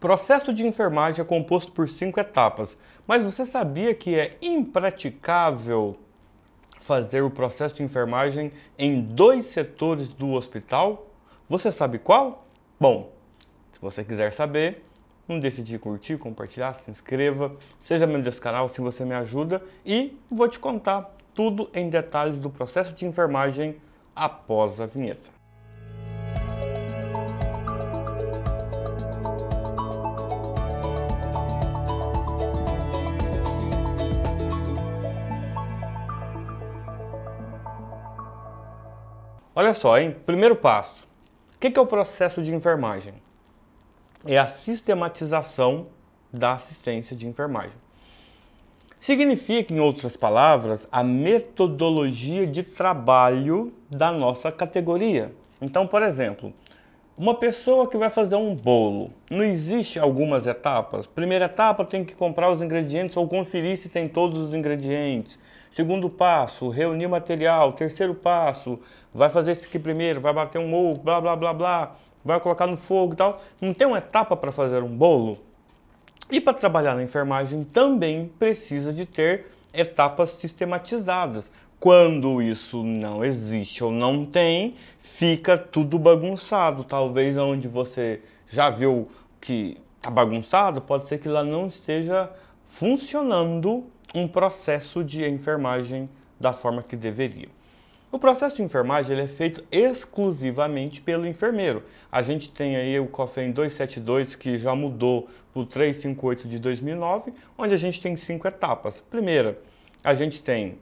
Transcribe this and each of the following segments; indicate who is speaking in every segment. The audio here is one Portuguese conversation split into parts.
Speaker 1: Processo de enfermagem é composto por cinco etapas, mas você sabia que é impraticável fazer o processo de enfermagem em dois setores do hospital? Você sabe qual? Bom, se você quiser saber, não deixe de curtir, compartilhar, se inscreva, seja membro desse canal se você me ajuda e vou te contar tudo em detalhes do processo de enfermagem após a vinheta. Olha só, hein? Primeiro passo. O que é o processo de enfermagem? É a sistematização da assistência de enfermagem. Significa, em outras palavras, a metodologia de trabalho da nossa categoria. Então, por exemplo, uma pessoa que vai fazer um bolo, não existe algumas etapas? Primeira etapa tem que comprar os ingredientes ou conferir se tem todos os ingredientes. Segundo passo, reunir material. Terceiro passo, vai fazer isso aqui primeiro, vai bater um ovo, blá blá blá blá, vai colocar no fogo e tal. Não tem uma etapa para fazer um bolo? E para trabalhar na enfermagem também precisa de ter etapas sistematizadas, quando isso não existe ou não tem, fica tudo bagunçado. Talvez onde você já viu que está bagunçado, pode ser que lá não esteja funcionando um processo de enfermagem da forma que deveria. O processo de enfermagem ele é feito exclusivamente pelo enfermeiro. A gente tem aí o COFEN 272 que já mudou para o 358 de 2009, onde a gente tem cinco etapas. Primeira, a gente tem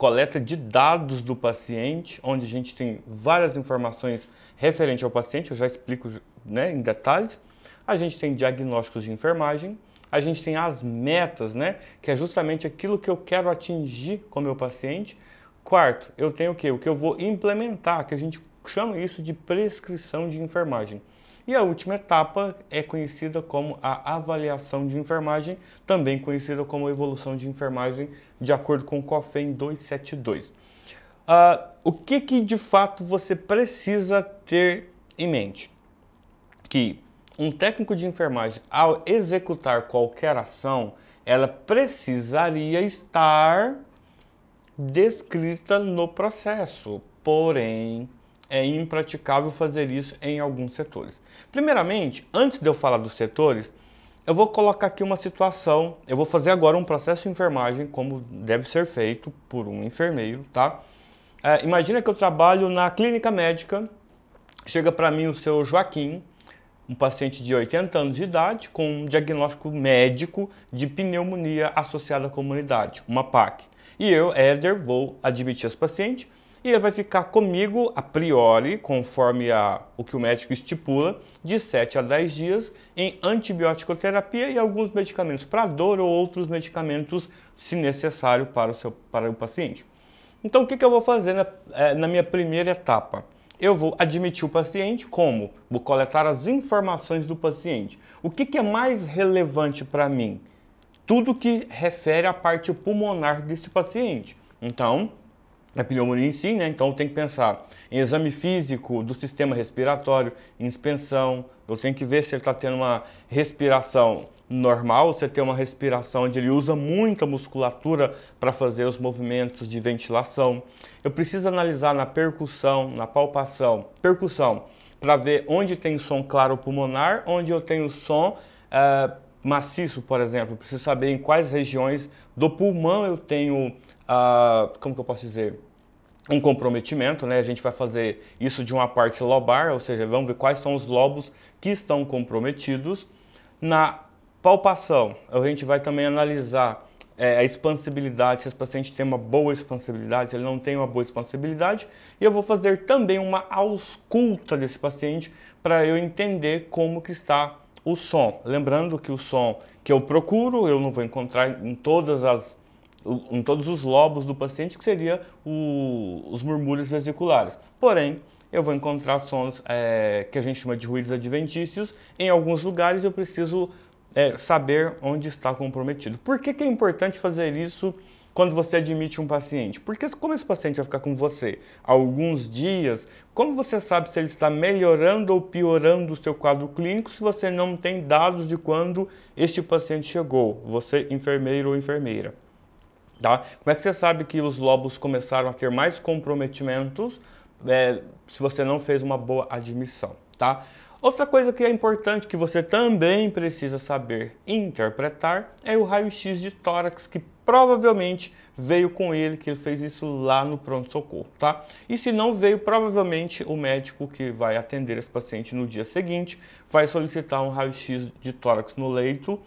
Speaker 1: coleta de dados do paciente, onde a gente tem várias informações referente ao paciente, eu já explico né, em detalhes. A gente tem diagnósticos de enfermagem, a gente tem as metas, né, que é justamente aquilo que eu quero atingir com o meu paciente. Quarto, eu tenho o que? O que eu vou implementar, que a gente chama isso de prescrição de enfermagem. E a última etapa é conhecida como a avaliação de enfermagem, também conhecida como evolução de enfermagem, de acordo com o COFEM 272. Uh, ah, o que, que de fato você precisa ter em mente? Que um técnico de enfermagem, ao executar qualquer ação, ela precisaria estar descrita no processo. Porém, é impraticável fazer isso em alguns setores. Primeiramente, antes de eu falar dos setores, eu vou colocar aqui uma situação, eu vou fazer agora um processo de enfermagem como deve ser feito por um enfermeiro, tá? É, imagina que eu trabalho na clínica médica, chega para mim o seu Joaquim, um paciente de 80 anos de idade com um diagnóstico médico de pneumonia associada à comunidade, uma PAC. E eu, Éder, vou admitir esse paciente, e ele vai ficar comigo a priori, conforme a, o que o médico estipula, de 7 a 10 dias em antibiótico terapia e alguns medicamentos para dor ou outros medicamentos, se necessário, para o, seu, para o paciente. Então, o que, que eu vou fazer na, é, na minha primeira etapa? eu vou admitir o paciente como? Vou coletar as informações do paciente. O que, que é mais relevante para mim? Tudo que refere à parte pulmonar desse paciente. Então, a pneumonia em si, né? Então tenho que pensar em exame físico do sistema respiratório, em eu tenho que ver se ele está tendo uma respiração normal, se ele tem uma respiração onde ele usa muita musculatura para fazer os movimentos de ventilação. Eu preciso analisar na percussão, na palpação, percussão, para ver onde tem som claro pulmonar, onde eu tenho som uh, maciço, por exemplo. Eu preciso saber em quais regiões do pulmão eu tenho uh, como que eu posso dizer? um comprometimento, né? A gente vai fazer isso de uma parte lobar, ou seja, vamos ver quais são os lobos que estão comprometidos. Na palpação, a gente vai também analisar é, a expansibilidade, se esse paciente tem uma boa expansibilidade, se ele não tem uma boa expansibilidade. E eu vou fazer também uma ausculta desse paciente para eu entender como que está o som. Lembrando que o som que eu procuro, eu não vou encontrar em todas as em todos os lobos do paciente, que seria o, os murmúrios vesiculares. Porém, eu vou encontrar sons é, que a gente chama de ruídos adventícios. Em alguns lugares eu preciso é, saber onde está comprometido. Por que, que é importante fazer isso quando você admite um paciente? Porque como esse paciente vai ficar com você alguns dias, como você sabe se ele está melhorando ou piorando o seu quadro clínico se você não tem dados de quando este paciente chegou, você enfermeiro ou enfermeira? Tá? Como é que você sabe que os lobos começaram a ter mais comprometimentos é, se você não fez uma boa admissão? Tá? Outra coisa que é importante que você também precisa saber interpretar é o raio-x de tórax que provavelmente veio com ele, que ele fez isso lá no pronto-socorro, tá? E se não veio, provavelmente o médico que vai atender esse paciente no dia seguinte vai solicitar um raio-x de tórax no leito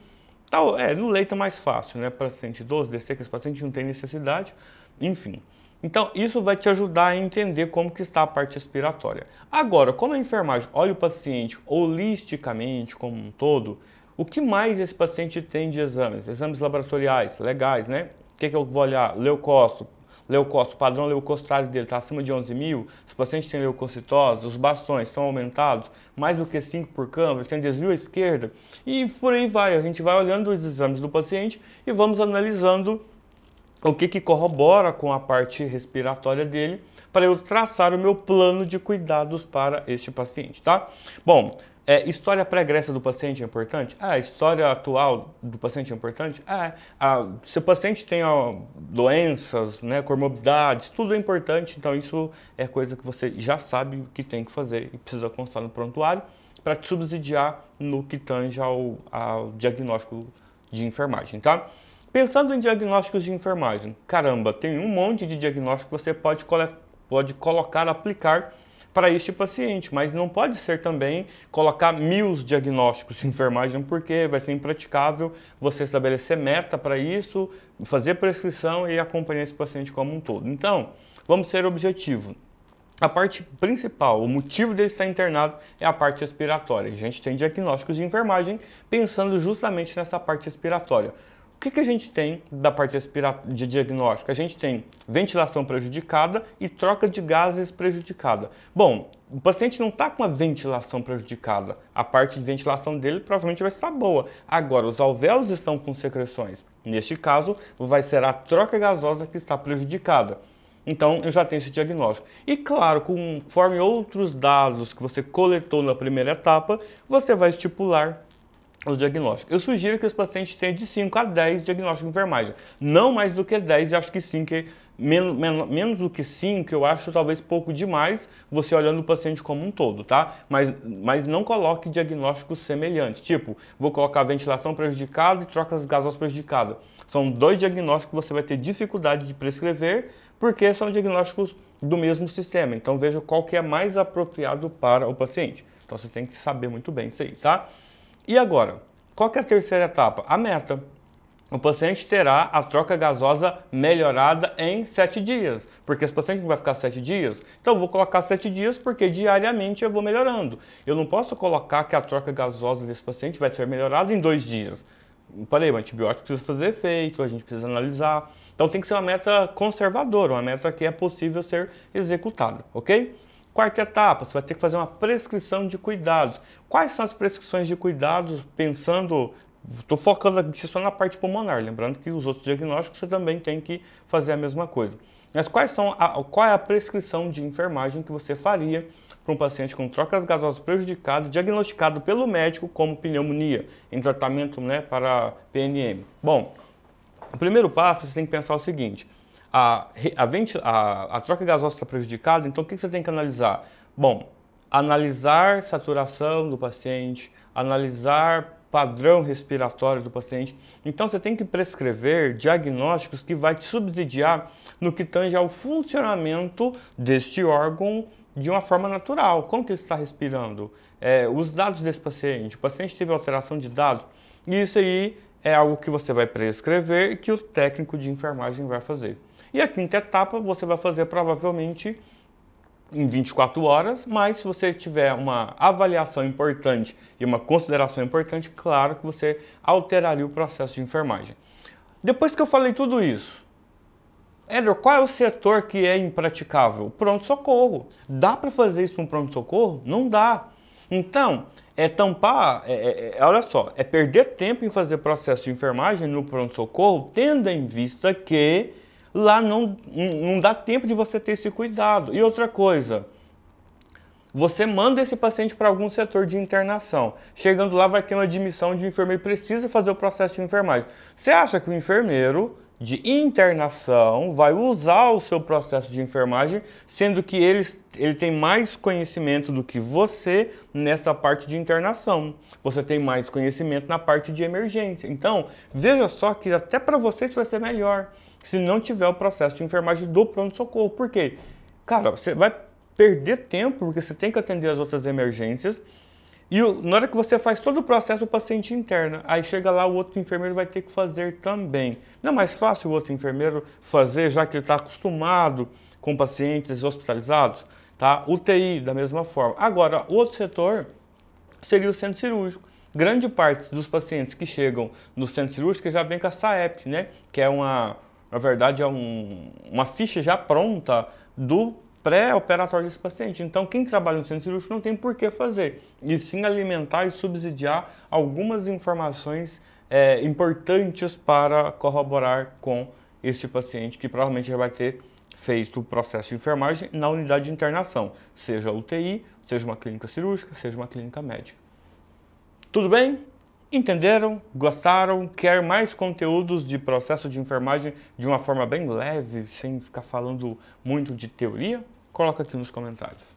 Speaker 1: Tal, é, no leito é mais fácil, né? Paciente idoso, DC, que esse paciente não tem necessidade, enfim. Então, isso vai te ajudar a entender como que está a parte respiratória. Agora, como a enfermagem olha o paciente holisticamente, como um todo, o que mais esse paciente tem de exames? Exames laboratoriais, legais, né? O que, que eu vou olhar? Leucócito, leucócito, o padrão leucocitário dele está acima de 11 mil, os pacientes têm leucocitose, os bastões estão aumentados, mais do que 5 por câmbio, tem desvio à esquerda, e por aí vai. A gente vai olhando os exames do paciente e vamos analisando o que, que corrobora com a parte respiratória dele para eu traçar o meu plano de cuidados para este paciente, tá? Bom, é, história pregressa do paciente é importante? Ah, história atual do paciente é importante? Ah, se o paciente tem ó, doenças, né, comorbidades, tudo é importante, então isso é coisa que você já sabe que tem que fazer e precisa constar no prontuário para te subsidiar no que tange ao, ao diagnóstico de enfermagem, tá? Pensando em diagnósticos de enfermagem, caramba, tem um monte de diagnóstico que você pode, pode colocar, aplicar para este paciente, mas não pode ser também colocar mil diagnósticos de enfermagem, porque vai ser impraticável você estabelecer meta para isso, fazer prescrição e acompanhar esse paciente como um todo. Então, vamos ser objetivo. A parte principal, o motivo dele estar internado é a parte respiratória. A gente tem diagnósticos de enfermagem pensando justamente nessa parte respiratória que, que a gente tem da parte de diagnóstico? A gente tem ventilação prejudicada e troca de gases prejudicada. Bom, o paciente não está com a ventilação prejudicada. A parte de ventilação dele provavelmente vai estar boa. Agora, os alvéolos estão com secreções. Neste caso, vai ser a troca gasosa que está prejudicada. Então, eu já tenho esse diagnóstico. E claro, conforme outros dados que você coletou na primeira etapa, você vai estipular os diagnósticos. Eu sugiro que os pacientes tenham de 5 a 10 diagnósticos de enfermagem. Não mais do que 10, eu acho que 5 é, men men menos, do que 5, eu acho talvez pouco demais, você olhando o paciente como um todo, tá? Mas, mas não coloque diagnósticos semelhantes. Tipo, vou colocar ventilação prejudicada e trocas gasosas prejudicadas. São dois diagnósticos que você vai ter dificuldade de prescrever, porque são diagnósticos do mesmo sistema. Então veja qual que é mais apropriado para o paciente. Então você tem que saber muito bem isso aí, tá? E agora? Qual é a terceira etapa? A meta. O paciente terá a troca gasosa melhorada em 7 dias, porque esse paciente não vai ficar 7 dias. Então eu vou colocar 7 dias porque diariamente eu vou melhorando. Eu não posso colocar que a troca gasosa desse paciente vai ser melhorada em 2 dias. Parei, o antibiótico precisa fazer efeito, a gente precisa analisar. Então tem que ser uma meta conservadora, uma meta que é possível ser executada, ok? Quarta etapa, você vai ter que fazer uma prescrição de cuidados. Quais são as prescrições de cuidados, pensando Estou focando aqui só na parte pulmonar, lembrando que os outros diagnósticos você também tem que fazer a mesma coisa. Mas quais são a, qual é a prescrição de enfermagem que você faria para um paciente com trocas gasosas prejudicado, diagnosticado pelo médico como pneumonia, em tratamento né, para PNM? Bom, o primeiro passo você tem que pensar o seguinte: a, a, a, a troca gasosa está prejudicada, então o que você tem que analisar? Bom, analisar saturação do paciente, analisar padrão respiratório do paciente. Então você tem que prescrever diagnósticos que vai te subsidiar no que tange ao funcionamento deste órgão de uma forma natural. Como que ele está respirando? É, os dados desse paciente. O paciente teve alteração de dados. E isso aí é algo que você vai prescrever e que o técnico de enfermagem vai fazer. E a quinta etapa você vai fazer provavelmente em 24 horas, mas se você tiver uma avaliação importante e uma consideração importante, claro que você alteraria o processo de enfermagem. Depois que eu falei tudo isso, Andrew, qual é o setor que é impraticável? Pronto-socorro. Dá para fazer isso para um pronto-socorro? Não dá. Então, é tampar, é, é, é, olha só, é perder tempo em fazer processo de enfermagem no pronto-socorro, tendo em vista que lá não, não dá tempo de você ter esse cuidado. E outra coisa, você manda esse paciente para algum setor de internação. Chegando lá, vai ter uma admissão de um enfermeiro, precisa fazer o processo de enfermagem. Você acha que o enfermeiro de internação vai usar o seu processo de enfermagem, sendo que ele, ele tem mais conhecimento do que você nessa parte de internação. Você tem mais conhecimento na parte de emergência. Então, veja só que até para você isso vai ser melhor se não tiver o processo de enfermagem do pronto-socorro. Por quê? Cara, você vai perder tempo porque você tem que atender as outras emergências e na hora que você faz todo o processo, o paciente interna. Aí chega lá, o outro enfermeiro vai ter que fazer também. Não é mais fácil o outro enfermeiro fazer, já que ele está acostumado com pacientes hospitalizados? Tá? UTI, da mesma forma. Agora, o outro setor seria o centro cirúrgico. Grande parte dos pacientes que chegam no centro cirúrgico já vem com a SAEP, né? Que é uma, na verdade, é um, uma ficha já pronta do pré-operatório desse paciente. Então, quem trabalha no centro cirúrgico não tem por que fazer, e sim alimentar e subsidiar algumas informações é, importantes para corroborar com esse paciente que provavelmente já vai ter feito o processo de enfermagem na unidade de internação, seja UTI, seja uma clínica cirúrgica, seja uma clínica médica. Tudo bem? Entenderam? Gostaram? Quer mais conteúdos de processo de enfermagem de uma forma bem leve, sem ficar falando muito de teoria? coloca aqui nos comentários.